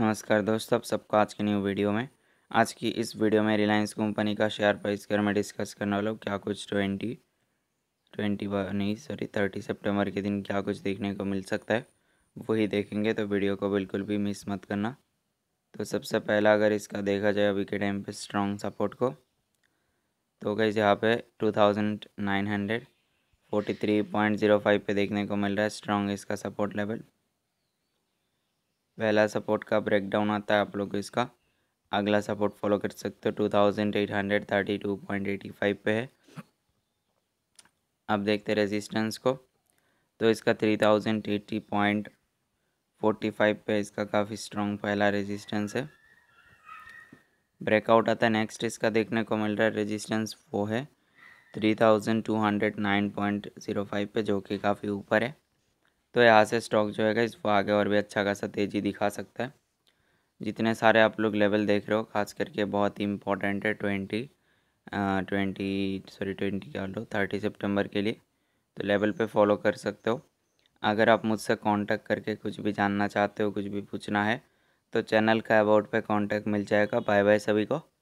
नमस्कार दोस्तों आप सबका आज के न्यू वीडियो में आज की इस वीडियो में रिलायंस कंपनी का शेयर प्राइस कर मैं डिस्कस करने वाला हूँ क्या कुछ ट्वेंटी ट्वेंटी नहीं सॉरी थर्टी सितंबर के दिन क्या कुछ देखने को मिल सकता है वही देखेंगे तो वीडियो को बिल्कुल भी मिस मत करना तो सबसे पहला अगर इसका देखा जाए अभी के टाइम पर स्ट्रॉन्ग सपोर्ट को तो कैसे यहाँ पे two thousand nine hundred forty three point zero five पे देखने को मिल रहा है स्ट्रॉन्ग इसका सपोर्ट लेवल पहला सपोर्ट का ब्रेकडाउन आता है आप लोग इसका अगला सपोर्ट फॉलो कर सकते हो two thousand eight hundred thirty two point eighty five पे है अब देखते रेजिस्टेंस को तो इसका three thousand eighty point forty five पे इसका काफ़ी स्ट्रॉन्ग पहला रेजिस्टेंस है ब्रेकआउट आता है नेक्स्ट इसका देखने को मिल रहा है रेजिस्टेंस वो है three thousand two hundred nine point zero five पे जो कि काफ़ी ऊपर है तो यहाँ से स्टॉक जो है इसको आगे और भी अच्छा खासा तेज़ी दिखा सकता है जितने सारे आप लोग लेवल देख रहे हो खास करके बहुत ही इंपॉर्टेंट है ट्वेंटी ट्वेंटी सॉरी ट्वेंटी क्या लो थर्टी सेप्टेम्बर के लिए तो लेवल पे फॉलो कर सकते हो अगर आप मुझसे कांटेक्ट करके कुछ भी जानना चाहते हो कुछ भी पूछना है तो चैनल का अबाउट पे कांटेक्ट मिल जाएगा बाय बाय सभी को